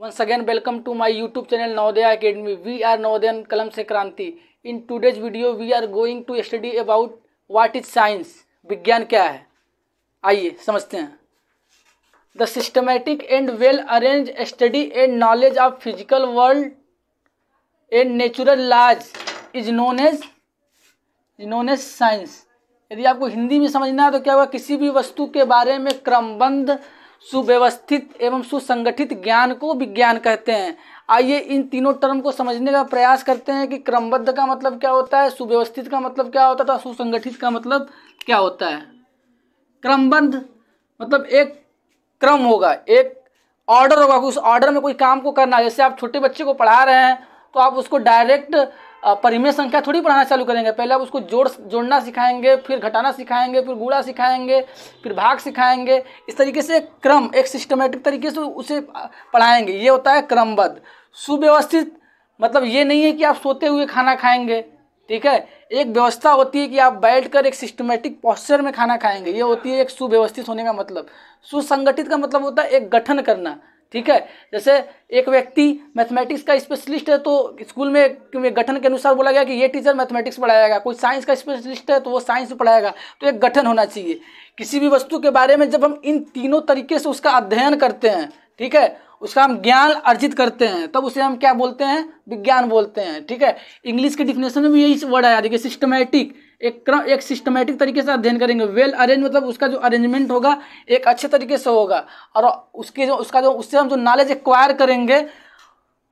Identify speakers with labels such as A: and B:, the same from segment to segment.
A: once again welcome to my YouTube channel Navodaya academy we are Navodaya कलम से क्रांति in today's video we are going to study about what is science विज्ञान क्या है आइए समझते हैं the systematic and well arrange study and knowledge of physical world and natural laws is known as known as science यदि आपको हिंदी में समझना है तो क्या हुआ किसी भी वस्तु के बारे में क्रमबंध सुव्यवस्थित एवं सुसंगठित ज्ञान को विज्ञान कहते हैं आइए इन तीनों टर्म को समझने का प्रयास करते हैं कि क्रमबद्ध का मतलब क्या होता है सुव्यवस्थित का मतलब क्या होता है सुसंगठित का मतलब क्या होता है क्रमबद्ध मतलब एक क्रम होगा एक ऑर्डर होगा उस ऑर्डर में कोई काम को करना जैसे आप छोटे बच्चे को पढ़ा रहे हैं तो आप उसको डायरेक्ट परिमेय संख्या थोड़ी पढ़ाना चालू करेंगे पहले आप उसको जोड़ जोड़ना सिखाएंगे फिर घटाना सिखाएंगे फिर गुड़ा सिखाएंगे फिर भाग सिखाएंगे इस तरीके से क्रम एक सिस्टमेटिक तरीके से उसे पढ़ाएंगे ये होता है क्रमबद्ध सुव्यवस्थित मतलब ये नहीं है कि आप सोते हुए खाना खाएंगे ठीक है एक व्यवस्था होती है कि आप बैठकर एक सिस्टमेटिक पॉस्चर में खाना खाएंगे ये होती है एक सुव्यवस्थित होने का मतलब सुसंगठित का मतलब होता है एक गठन करना ठीक है जैसे एक व्यक्ति मैथमेटिक्स का स्पेशलिस्ट है तो स्कूल में गठन के अनुसार बोला गया कि ये टीचर मैथमेटिक्स पढ़ाएगा कोई साइंस का स्पेशलिस्ट है तो वो साइंस पढ़ाएगा तो एक गठन होना चाहिए किसी भी वस्तु के बारे में जब हम इन तीनों तरीके से उसका अध्ययन करते हैं ठीक है उसका हम ज्ञान अर्जित करते हैं तब उसे हम क्या बोलते हैं विज्ञान बोलते हैं ठीक है इंग्लिश के डिफिनेशन में भी यही वर्ड आया देखिए सिस्टमैटिक एक क्रम एक सिस्टमैटिक तरीके से अध्ययन करेंगे वेल अरेंज मतलब उसका जो अरेंजमेंट होगा एक अच्छे तरीके से होगा और उसके जो उसका जो उससे हम जो नॉलेज एक्वायर करेंगे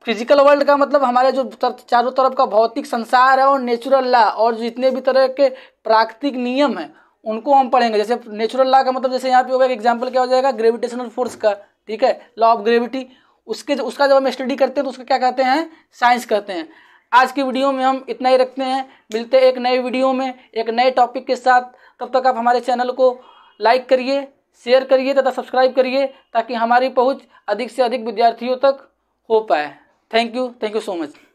A: फिजिकल वर्ल्ड का मतलब हमारे जो चारों तरफ का भौतिक संसार है और नेचुरल लॉ और जितने भी तरह के प्राकृतिक नियम हैं उनको हम पढ़ेंगे जैसे नेचुरल लॉ का मतलब जैसे यहाँ पे होगा एग्जाम्पल क्या हो जाएगा ग्रेविटेशनल फोर्स का ठीक है लॉ ऑफ ग्रेविटी उसके उसका जब हम स्टडी करते हैं तो उसका क्या कहते हैं साइंस कहते हैं आज की वीडियो में हम इतना ही रखते हैं मिलते एक नए वीडियो में एक नए टॉपिक के साथ तब तक आप हमारे चैनल को लाइक करिए शेयर करिए तथा सब्सक्राइब करिए ताकि हमारी पहुँच अधिक से अधिक विद्यार्थियों तक हो पाए thank you thank you so much